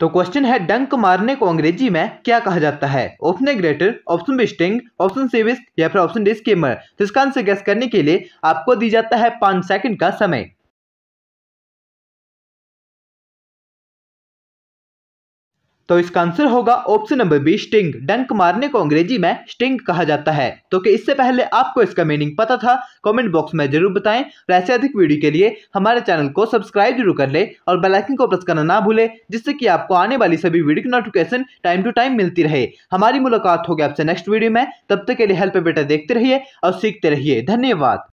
तो क्वेश्चन है डंक मारने को अंग्रेजी में क्या कहा जाता है option A greater option B sting option C whisk या फिर ऑप्शन डी स्कीमर तो इसका आंसर गैस करने के लिए आपको दी जाता है पांच सेकंड का समय तो इसका आंसर होगा ऑप्शन नंबर बी स्टिंग डंक मारने को अंग्रेजी में स्टिंग कहा जाता है तो कि इससे पहले आपको इसका मीनिंग पता था कमेंट बॉक्स में जरूर बताएं और ऐसे अधिक वीडियो के लिए हमारे चैनल को सब्सक्राइब जरूर कर ले और बेलाइकन को प्रेस करना ना भूले जिससे कि आपको आने वाली सभी वीडियो की नोटिफिकेशन टाइम टू टाइम मिलती रहे हमारी मुलाकात होगी आपसे नेक्स्ट वीडियो में तब तक के लिए हेल्प बेटा देखते रहिए और सीखते रहिए धन्यवाद